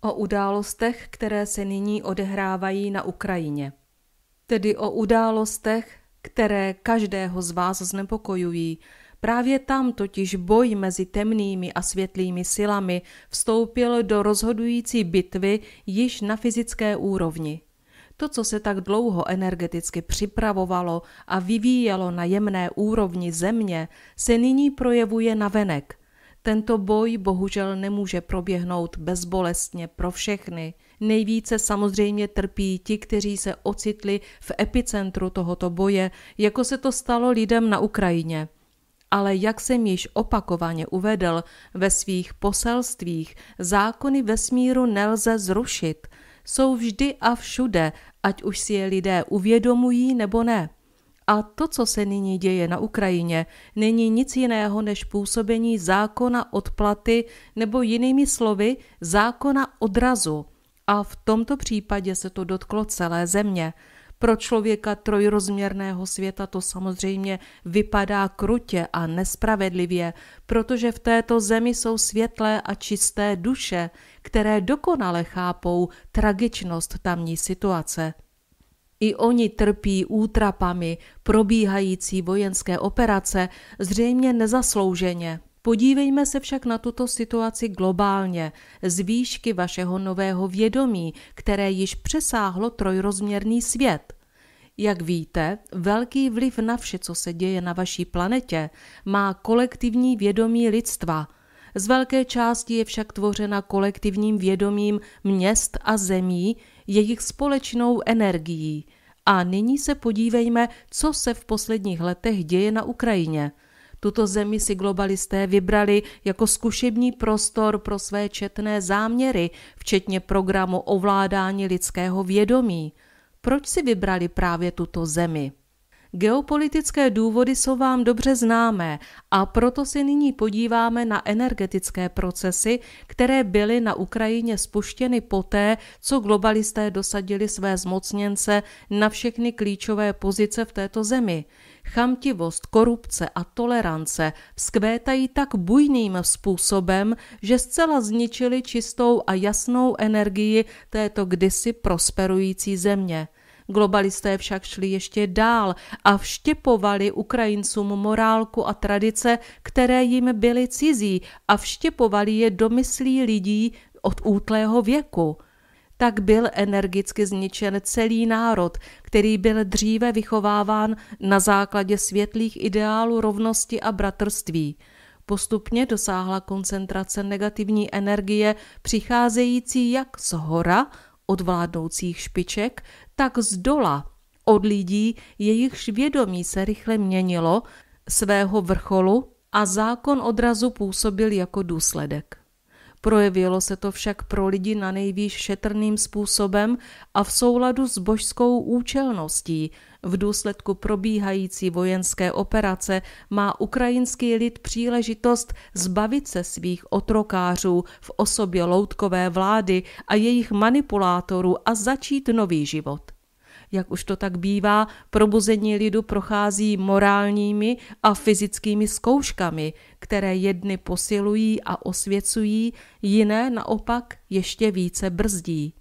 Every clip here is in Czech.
o událostech, které se nyní odehrávají na Ukrajině. Tedy o událostech, které každého z vás znepokojují. Právě tam totiž boj mezi temnými a světlými silami vstoupil do rozhodující bitvy již na fyzické úrovni. To, co se tak dlouho energeticky připravovalo a vyvíjelo na jemné úrovni země, se nyní projevuje na venek tento boj bohužel nemůže proběhnout bezbolestně pro všechny. Nejvíce samozřejmě trpí ti, kteří se ocitli v epicentru tohoto boje, jako se to stalo lidem na Ukrajině. Ale jak jsem již opakovaně uvedl ve svých poselstvích, zákony vesmíru nelze zrušit. Jsou vždy a všude, ať už si je lidé uvědomují nebo ne. A to, co se nyní děje na Ukrajině, není nic jiného než působení zákona odplaty nebo jinými slovy zákona odrazu. A v tomto případě se to dotklo celé země. Pro člověka trojrozměrného světa to samozřejmě vypadá krutě a nespravedlivě, protože v této zemi jsou světlé a čisté duše, které dokonale chápou tragičnost tamní situace. I oni trpí útrapami probíhající vojenské operace, zřejmě nezaslouženě. Podívejme se však na tuto situaci globálně, z výšky vašeho nového vědomí, které již přesáhlo trojrozměrný svět. Jak víte, velký vliv na vše, co se děje na vaší planetě, má kolektivní vědomí lidstva – z velké části je však tvořena kolektivním vědomím měst a zemí, jejich společnou energií. A nyní se podívejme, co se v posledních letech děje na Ukrajině. Tuto zemi si globalisté vybrali jako zkušební prostor pro své četné záměry, včetně programu ovládání lidského vědomí. Proč si vybrali právě tuto zemi? Geopolitické důvody jsou vám dobře známé a proto se nyní podíváme na energetické procesy, které byly na Ukrajině spuštěny poté, co globalisté dosadili své zmocněnce na všechny klíčové pozice v této zemi. Chamtivost, korupce a tolerance vzkvétají tak bujným způsobem, že zcela zničili čistou a jasnou energii této kdysi prosperující země. Globalisté však šli ještě dál a vštěpovali Ukrajincům morálku a tradice, které jim byly cizí a vštěpovali je do myslí lidí od útlého věku tak byl energicky zničen celý národ, který byl dříve vychováván na základě světlých ideálů rovnosti a bratrství. Postupně dosáhla koncentrace negativní energie přicházející jak z hora, od vládnoucích špiček, tak z dola, od lidí, jejichž vědomí se rychle měnilo, svého vrcholu a zákon odrazu působil jako důsledek. Projevilo se to však pro lidi na nejvýš šetrným způsobem a v souladu s božskou účelností. V důsledku probíhající vojenské operace má ukrajinský lid příležitost zbavit se svých otrokářů v osobě loutkové vlády a jejich manipulátorů a začít nový život jak už to tak bývá, probuzení lidu prochází morálními a fyzickými zkouškami, které jedny posilují a osvěcují, jiné naopak ještě více brzdí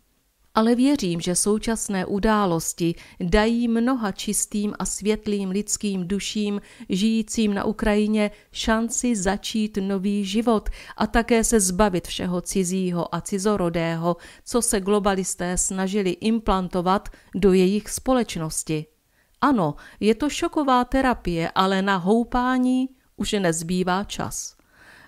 ale věřím, že současné události dají mnoha čistým a světlým lidským duším žijícím na Ukrajině šanci začít nový život a také se zbavit všeho cizího a cizorodého, co se globalisté snažili implantovat do jejich společnosti. Ano, je to šoková terapie, ale na houpání už nezbývá čas.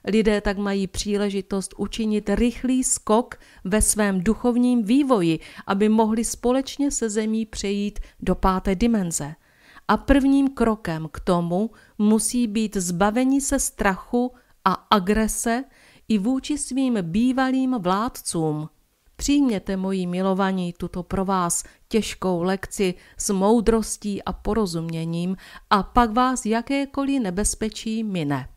Lidé tak mají příležitost učinit rychlý skok ve svém duchovním vývoji, aby mohli společně se zemí přejít do páté dimenze. A prvním krokem k tomu musí být zbavení se strachu a agrese i vůči svým bývalým vládcům. Přijměte, moji milovaní, tuto pro vás těžkou lekci s moudrostí a porozuměním a pak vás jakékoliv nebezpečí mine.